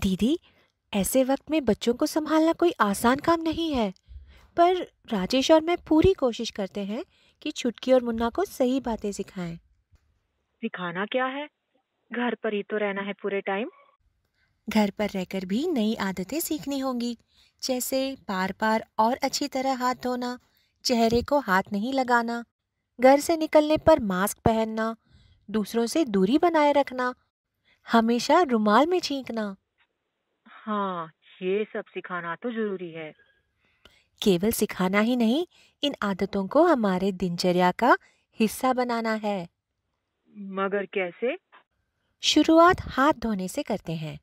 दीदी ऐसे वक्त में बच्चों को संभालना कोई आसान काम नहीं है पर राजेश और मैं पूरी कोशिश करते हैं कि छुटकी और मुन्ना को सही बातें सिखाएं। सिखाना क्या है घर पर ही तो रहना है पूरे टाइम घर पर रहकर भी नई आदतें सीखनी होंगी जैसे बार बार और अच्छी तरह हाथ धोना चेहरे को हाथ नहीं लगाना घर से निकलने पर मास्क पहनना दूसरों से दूरी बनाए रखना हमेशा रुमाल में छींकना हाँ ये सब सिखाना तो जरूरी है केवल सिखाना ही नहीं इन आदतों को हमारे दिनचर्या का हिस्सा बनाना है मगर कैसे शुरुआत हाथ धोने से करते हैं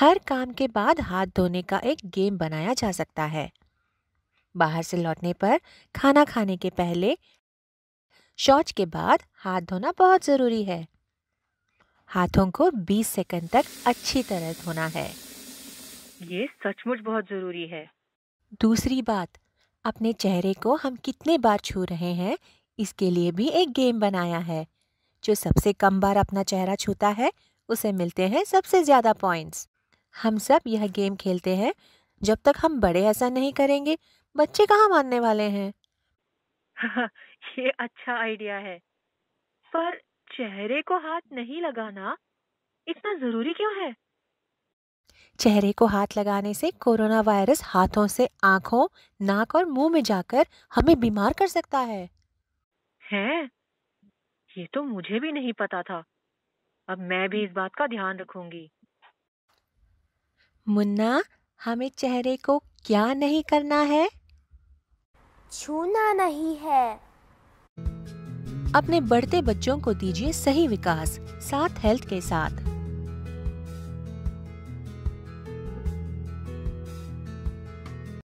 हर काम के बाद हाथ धोने का एक गेम बनाया जा सकता है बाहर से लौटने पर खाना खाने के पहले शौच के बाद हाथ धोना बहुत ज़रूरी है हाथों को 20 सेकंड तक अच्छी तरह धोना है ये सचमुच बहुत ज़रूरी है दूसरी बात अपने चेहरे को हम कितने बार छू रहे हैं इसके लिए भी एक गेम बनाया है जो सबसे कम बार अपना चेहरा छूता है उसे मिलते हैं सबसे ज़्यादा पॉइंट्स हम सब यह गेम खेलते हैं जब तक हम बड़े ऐसा नहीं करेंगे बच्चे कहाँ मानने वाले हैं हाँ, ये अच्छा आइडिया है पर चेहरे को हाथ नहीं लगाना इतना ज़रूरी क्यों है चेहरे को हाथ लगाने से कोरोना वायरस हाथों से आंखों नाक और मुंह में जाकर हमें बीमार कर सकता है है ये तो मुझे भी नहीं पता था अब मैं भी इस बात का ध्यान रखूंगी मुन्ना हमें चेहरे को क्या नहीं करना है छूना नहीं है अपने बढ़ते बच्चों को दीजिए सही विकास साथ हेल्थ के साथ